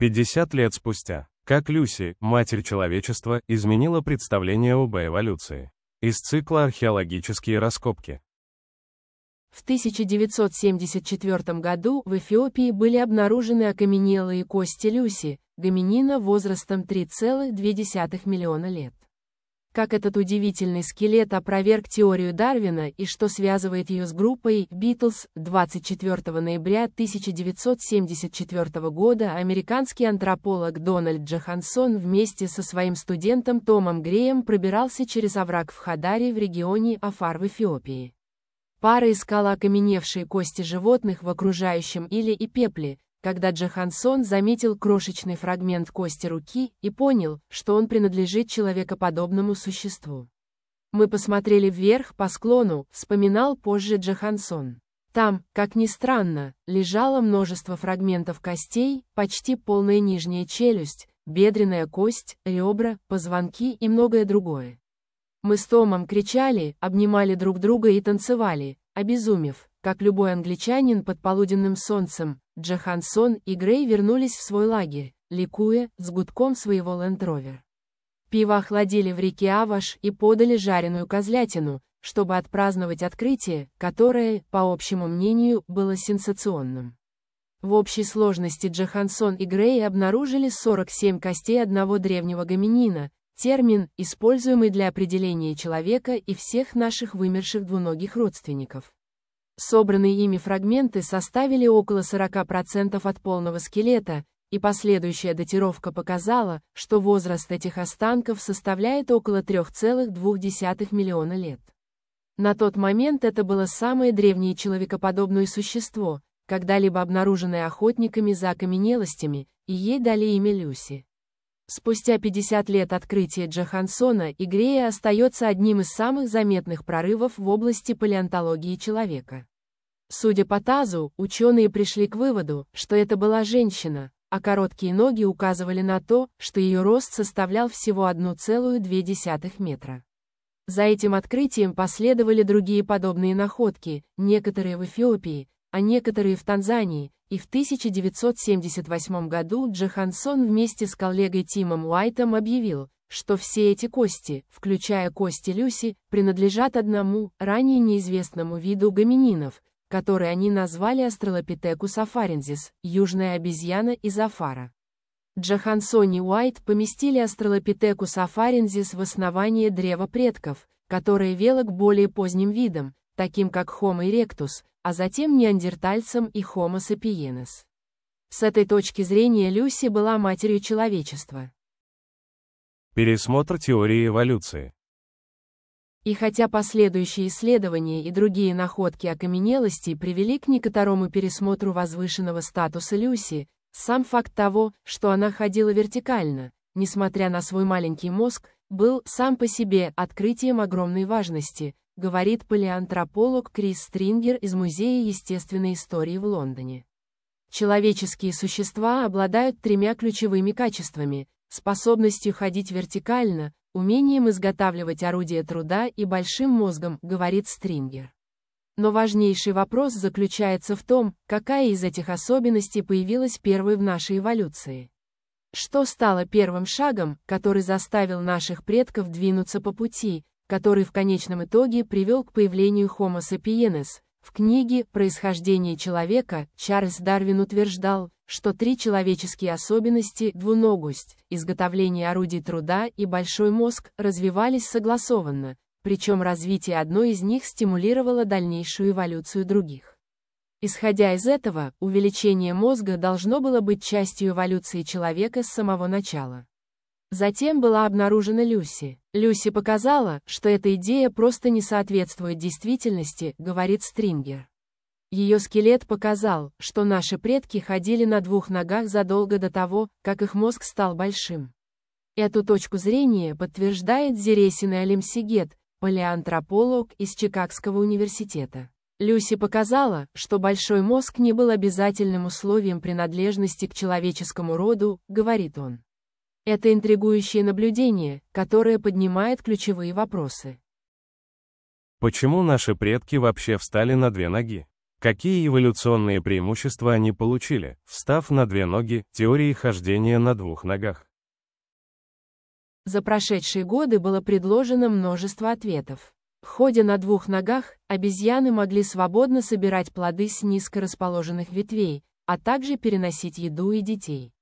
50 лет спустя. Как Люси, Матерь Человечества, изменила представление об эволюции. Из цикла «Археологические раскопки». В 1974 году в Эфиопии были обнаружены окаменелые кости Люси, гоминина возрастом 3,2 миллиона лет как этот удивительный скелет опроверг теорию Дарвина и что связывает ее с группой «Битлз» 24 ноября 1974 года американский антрополог Дональд Джохансон вместе со своим студентом Томом Греем пробирался через овраг в Хадаре в регионе Афар в Эфиопии. Пара искала окаменевшие кости животных в окружающем или и пепле, когда Джохансон заметил крошечный фрагмент кости руки и понял, что он принадлежит человекоподобному существу. «Мы посмотрели вверх по склону», — вспоминал позже Джохансон. Там, как ни странно, лежало множество фрагментов костей, почти полная нижняя челюсть, бедренная кость, ребра, позвонки и многое другое. Мы с Томом кричали, обнимали друг друга и танцевали, обезумев. Как любой англичанин под полуденным солнцем, Джохансон и Грей вернулись в свой лагерь, ликуя, с гудком своего лендровер. Пиво охладили в реке Аваш и подали жареную козлятину, чтобы отпраздновать открытие, которое, по общему мнению, было сенсационным. В общей сложности Джохансон и Грей обнаружили 47 костей одного древнего гоминина, термин, используемый для определения человека и всех наших вымерших двуногих родственников. Собранные ими фрагменты составили около 40% от полного скелета, и последующая датировка показала, что возраст этих останков составляет около 3,2 миллиона лет. На тот момент это было самое древнее человекоподобное существо, когда-либо обнаруженное охотниками за окаменелостями, и ей дали имя Люси. Спустя 50 лет открытия Джохансона и Грея остается одним из самых заметных прорывов в области палеонтологии человека. Судя по тазу, ученые пришли к выводу, что это была женщина, а короткие ноги указывали на то, что ее рост составлял всего 1,2 метра. За этим открытием последовали другие подобные находки, некоторые в Эфиопии, а некоторые в Танзании, и в 1978 году Джохансон вместе с коллегой Тимом Уайтом объявил, что все эти кости, включая кости Люси, принадлежат одному, ранее неизвестному виду гомининов, который они назвали Астролопитекус афарензис, южная обезьяна из Афара. Джохансон и Уайт поместили Астролопитекус афарензис в основание древа предков, которое вело к более поздним видам, таким как Homo erectus, а затем неандертальцам и Homo sapiens. С этой точки зрения Люси была матерью человечества. Пересмотр теории эволюции. И хотя последующие исследования и другие находки окаменелостей привели к некоторому пересмотру возвышенного статуса Люси, сам факт того, что она ходила вертикально, несмотря на свой маленький мозг, был сам по себе открытием огромной важности, говорит палеантрополог Крис Стрингер из Музея естественной истории в Лондоне. Человеческие существа обладают тремя ключевыми качествами – способностью ходить вертикально, умением изготавливать орудия труда и большим мозгом, говорит Стрингер. Но важнейший вопрос заключается в том, какая из этих особенностей появилась первой в нашей эволюции. Что стало первым шагом, который заставил наших предков двинуться по пути, который в конечном итоге привел к появлению Homo sapiens. В книге «Происхождение человека» Чарльз Дарвин утверждал, что три человеческие особенности – двуногость, изготовление орудий труда и большой мозг – развивались согласованно, причем развитие одной из них стимулировало дальнейшую эволюцию других. Исходя из этого, увеличение мозга должно было быть частью эволюции человека с самого начала. Затем была обнаружена Люси. Люси показала, что эта идея просто не соответствует действительности, говорит Стрингер. Ее скелет показал, что наши предки ходили на двух ногах задолго до того, как их мозг стал большим. Эту точку зрения подтверждает Зересин и Алимсигет, палеантрополог из Чикагского университета. Люси показала, что большой мозг не был обязательным условием принадлежности к человеческому роду, говорит он. Это интригующее наблюдение, которое поднимает ключевые вопросы. Почему наши предки вообще встали на две ноги? Какие эволюционные преимущества они получили, встав на две ноги, теории хождения на двух ногах? За прошедшие годы было предложено множество ответов. Ходя на двух ногах, обезьяны могли свободно собирать плоды с низко расположенных ветвей, а также переносить еду и детей.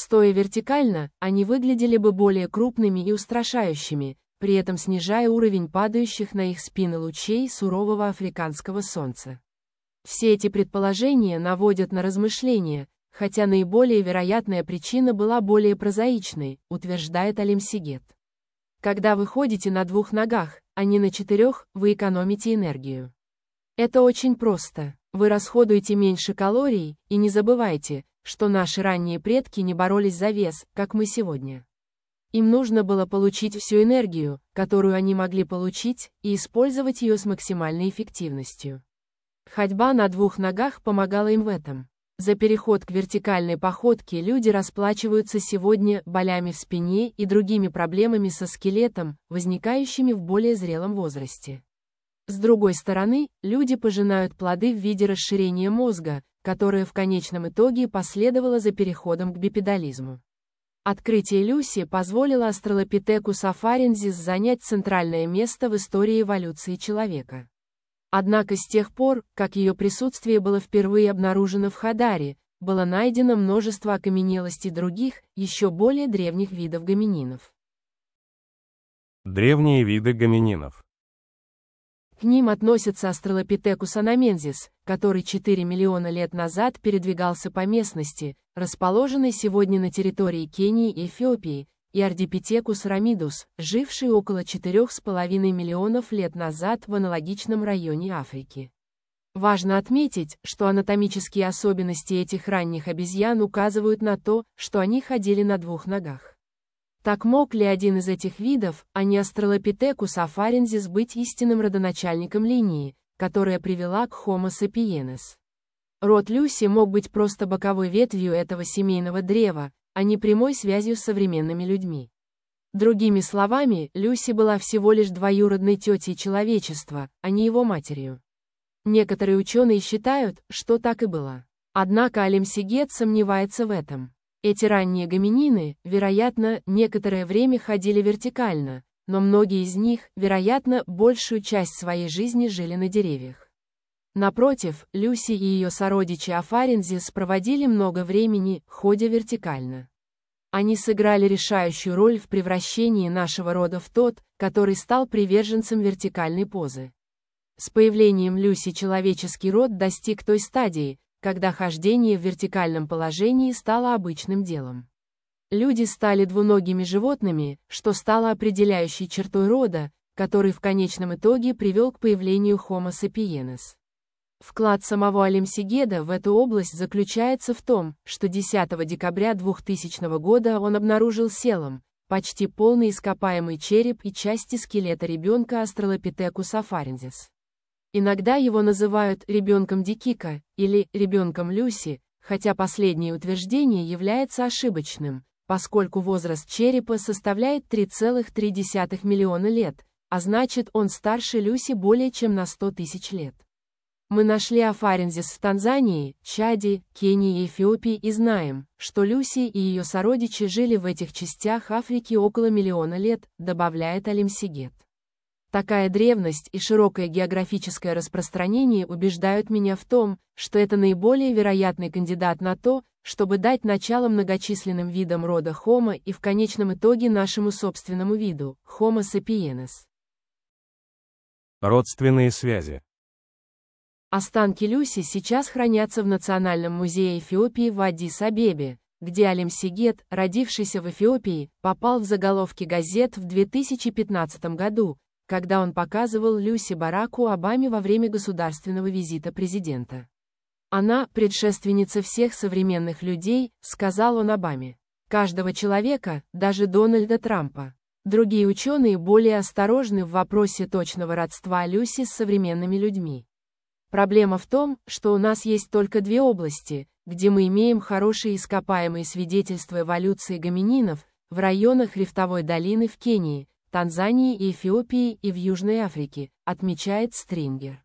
Стоя вертикально, они выглядели бы более крупными и устрашающими, при этом снижая уровень падающих на их спины лучей сурового африканского солнца. Все эти предположения наводят на размышления, хотя наиболее вероятная причина была более прозаичной, утверждает Алимсигет. Когда вы ходите на двух ногах, а не на четырех, вы экономите энергию. Это очень просто. Вы расходуете меньше калорий, и не забывайте, что наши ранние предки не боролись за вес, как мы сегодня. Им нужно было получить всю энергию, которую они могли получить, и использовать ее с максимальной эффективностью. Ходьба на двух ногах помогала им в этом. За переход к вертикальной походке люди расплачиваются сегодня болями в спине и другими проблемами со скелетом, возникающими в более зрелом возрасте. С другой стороны, люди пожинают плоды в виде расширения мозга, которое в конечном итоге последовало за переходом к бипедализму. Открытие Люси позволило астролопитеку Сафарензис занять центральное место в истории эволюции человека. Однако с тех пор, как ее присутствие было впервые обнаружено в Хадаре, было найдено множество окаменелостей других, еще более древних видов гомининов. Древние виды гомининов к ним относятся Астролопитекус анамензис, который 4 миллиона лет назад передвигался по местности, расположенной сегодня на территории Кении и Эфиопии, и Ардипитекус рамидус, живший около 4,5 миллионов лет назад в аналогичном районе Африки. Важно отметить, что анатомические особенности этих ранних обезьян указывают на то, что они ходили на двух ногах. Так мог ли один из этих видов, а не Астролопитекус афарензис, быть истинным родоначальником линии, которая привела к Homo sapiens? Род Люси мог быть просто боковой ветвью этого семейного древа, а не прямой связью с современными людьми. Другими словами, Люси была всего лишь двоюродной тетей человечества, а не его матерью. Некоторые ученые считают, что так и было. Однако Алимсигет сомневается в этом. Эти ранние гоминины, вероятно, некоторое время ходили вертикально, но многие из них, вероятно, большую часть своей жизни жили на деревьях. Напротив, Люси и ее сородичи Афарензис проводили много времени, ходя вертикально. Они сыграли решающую роль в превращении нашего рода в тот, который стал приверженцем вертикальной позы. С появлением Люси человеческий род достиг той стадии, когда хождение в вертикальном положении стало обычным делом. Люди стали двуногими животными, что стало определяющей чертой рода, который в конечном итоге привел к появлению Homo sapiens. Вклад самого Алимсигеда в эту область заключается в том, что 10 декабря 2000 года он обнаружил селом, почти полный ископаемый череп и части скелета ребенка Астролопитекус афарензис. Иногда его называют «ребенком Дикика» или «ребенком Люси», хотя последнее утверждение является ошибочным, поскольку возраст черепа составляет 3,3 миллиона лет, а значит он старше Люси более чем на 100 тысяч лет. Мы нашли афарензис в Танзании, Чаде, Кении и Эфиопии и знаем, что Люси и ее сородичи жили в этих частях Африки около миллиона лет, добавляет Алимсигет. Такая древность и широкое географическое распространение убеждают меня в том, что это наиболее вероятный кандидат на то, чтобы дать начало многочисленным видам рода Homo и в конечном итоге нашему собственному виду, Homo sapiens. Родственные связи. Останки Люси сейчас хранятся в Национальном музее Эфиопии в Аддис-Абебе, где Алим Сигет, родившийся в Эфиопии, попал в заголовки газет в 2015 году, когда он показывал Люси Бараку Обаме во время государственного визита президента. «Она – предшественница всех современных людей», – сказал он Обаме. «Каждого человека, даже Дональда Трампа». Другие ученые более осторожны в вопросе точного родства Люси с современными людьми. Проблема в том, что у нас есть только две области, где мы имеем хорошие ископаемые свидетельства эволюции гомининов, в районах Рифтовой долины в Кении, Танзании и Эфиопии и в Южной Африке, отмечает Стрингер.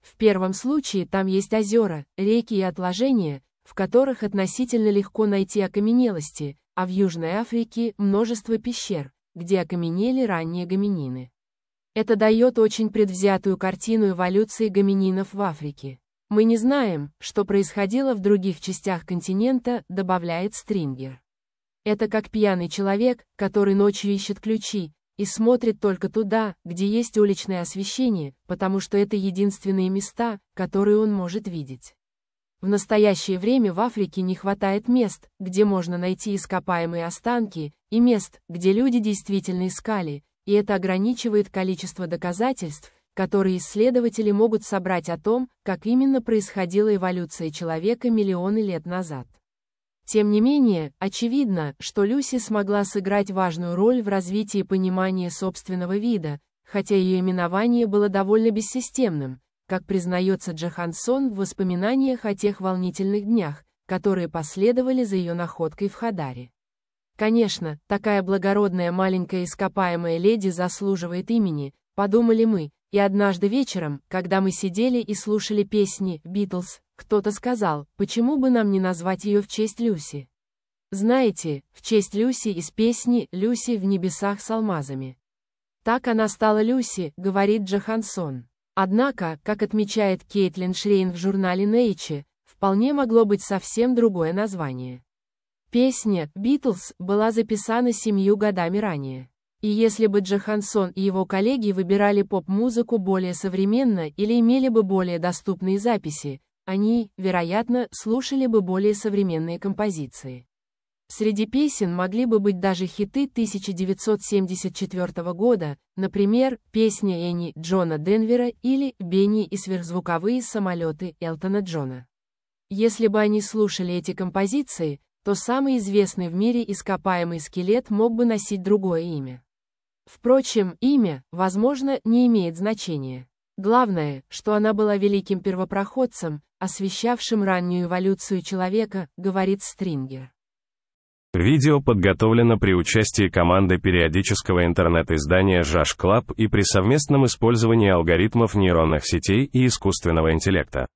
В первом случае там есть озера, реки и отложения, в которых относительно легко найти окаменелости, а в Южной Африке множество пещер, где окаменели ранние гоминины. Это дает очень предвзятую картину эволюции гомининов в Африке. Мы не знаем, что происходило в других частях континента, добавляет Стрингер. Это как пьяный человек, который ночью ищет ключи, и смотрит только туда, где есть уличное освещение, потому что это единственные места, которые он может видеть. В настоящее время в Африке не хватает мест, где можно найти ископаемые останки, и мест, где люди действительно искали, и это ограничивает количество доказательств, которые исследователи могут собрать о том, как именно происходила эволюция человека миллионы лет назад. Тем не менее, очевидно, что Люси смогла сыграть важную роль в развитии понимания собственного вида, хотя ее именование было довольно бессистемным, как признается Джохансон в воспоминаниях о тех волнительных днях, которые последовали за ее находкой в Хадаре. Конечно, такая благородная маленькая ископаемая леди заслуживает имени, подумали мы, и однажды вечером, когда мы сидели и слушали песни «Битлз», кто-то сказал, почему бы нам не назвать ее в честь Люси? Знаете, в честь Люси из песни «Люси в небесах с алмазами». Так она стала Люси, говорит Джохансон. Однако, как отмечает Кейтлин Шрейн в журнале Nature, вполне могло быть совсем другое название. Песня «Битлз» была записана семью годами ранее. И если бы Джохансон и его коллеги выбирали поп-музыку более современно или имели бы более доступные записи, они, вероятно, слушали бы более современные композиции. Среди песен могли бы быть даже хиты 1974 года, например, песня Энни Джона Денвера или «Бенни и сверхзвуковые самолеты» Элтона Джона. Если бы они слушали эти композиции, то самый известный в мире ископаемый скелет мог бы носить другое имя. Впрочем, имя, возможно, не имеет значения. Главное, что она была великим первопроходцем, освещавшим раннюю эволюцию человека, говорит Стрингер. Видео подготовлено при участии команды периодического интернет-издания Жаш Клаб и при совместном использовании алгоритмов нейронных сетей и искусственного интеллекта.